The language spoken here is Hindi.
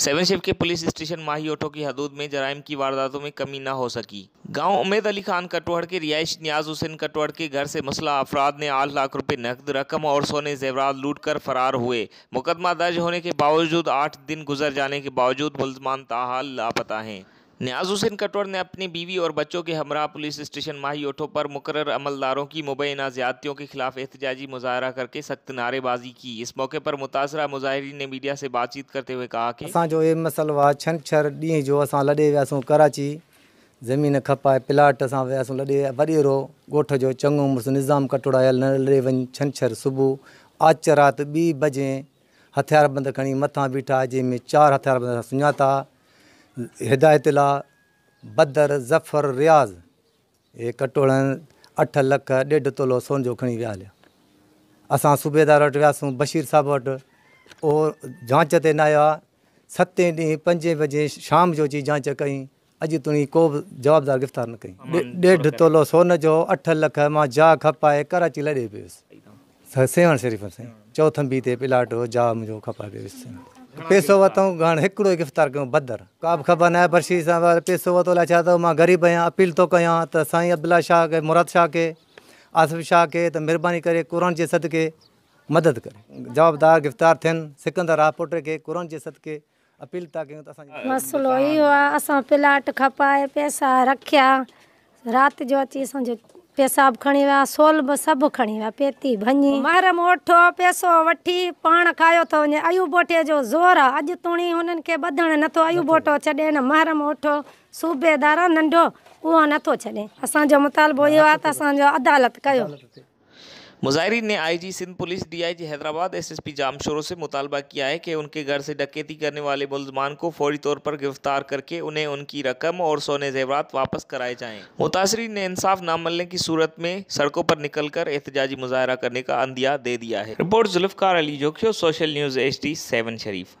सेवन शिव के पुलिस स्टेशन माहीओटो की हदूद में जराइम की वारदातों में कमी न हो सकी गांव उमेद अली खान कटवाड़ के रिहायश न्याज हुसैन कटवाड़ के घर से मसला अफराद ने आठ लाख रुपए नकद रकम और सोने जेवरात लूट कर फरार हुए मुकदमा दर्ज होने के बावजूद आठ दिन गुजर जाने के बावजूद मुलजमान ताहाल लापता हैं न्याज हुसैन कटवर ने अपनी बीवी और बच्चों के हमरा पुलिस स्टेशन माही ओठो पर मुकर अमलदारों की मुबैना ज्यादतियों के खिलाफ एहतजाजी मुजाहरा करके सख्त नारेबाजी की इस मौके पर मुतासर मुजाहरीन ने मीडिया से बातचीत करते हुए कहा कि जो ये मसलो है छन छर डी जो अस लडे वो कराची ज़मीन खपाए प्लाट अस वियासूँ लडे वॾेरो गोठ जो चंगो मुड़ुसु निज़ाम कटोड़ा न लड़े वञ छन छर सुबुह आज रात बी बजे हथियारबंद खी मथा बीठा जैमें चार हथियारबंद सुञाता हिदायत ला बदर ज़फर रियाज़ इहे कटोरनि अठ लख ॾेढ तोलो सोन जो खणी विया हलिया असां सूबेदार वटि वियासीं बशीर साहिबु वटि उहो जांच ते न आयो आहे सते ॾींहं पंजे बजे शाम जो अची जांच कई अॼु ताईं को बि जवाबदारु गिरफ़्तार न कई ॾेढ तोलो सोन जो अठ लख मां जा खपाए कराची लॾे पियो वियुसि सेवण शरीफ़ साईं चौथी ते प्लाट हो जा मुंहिंजो खपाए पियो वियुसि पैसो वतो घण हिकिड़ो गिरफ़्तार कयूं बदर का बि ख़बर न आहे बर्शी सां पैसो वरितो लाइ छा त तो मां ग़रीब आहियां अपील थो तो कयां त साईं अब्दुला शाह खे मुराद शाह खे आसिफ़ शाह खे त महिरबानी करे क़ुर जे सदिके मदद करे जवाबदार गिरफ़्तार थियनि सिकंदर रापोटे खे क़ुर जे सदिके अपील था कयूं त असां मसइलो इहो आहे असां प्लाट खपाए पैसा रखिया राति जो अची असांजो पेशाब खी वा सोल सब खी वा पेती भञी महरम ओठो पैसो वठी पाण खायो थो तो वञे अयूबोटे जो ज़ोर आहे तुणी तोणी बदण नो ॿधणु नथो अयूबोटो छॾे न महरम ओठो सूबेदार नंढो वो नो छे असो मुतालबो यो आहे अदालत कर मुजाहरीन ने IG Sindh police DIG Hyderabad SSP Jamshoro से मुतालबा किया है कि उनके घर से डकैती करने वाले मुलजमान को फौरी तौर पर गिरफ्तार करके उन्हें उनकी रकम और सोने जेवरात वापस कराए जाएं। मुतासरीन ने इंसाफ न मिलने की सूरत में सड़कों पर निकलकर एहतजाजी मुजाहरा करने का अंदिया दे दिया है report Zulfiqar Ali Jokhio social news H D शरीफ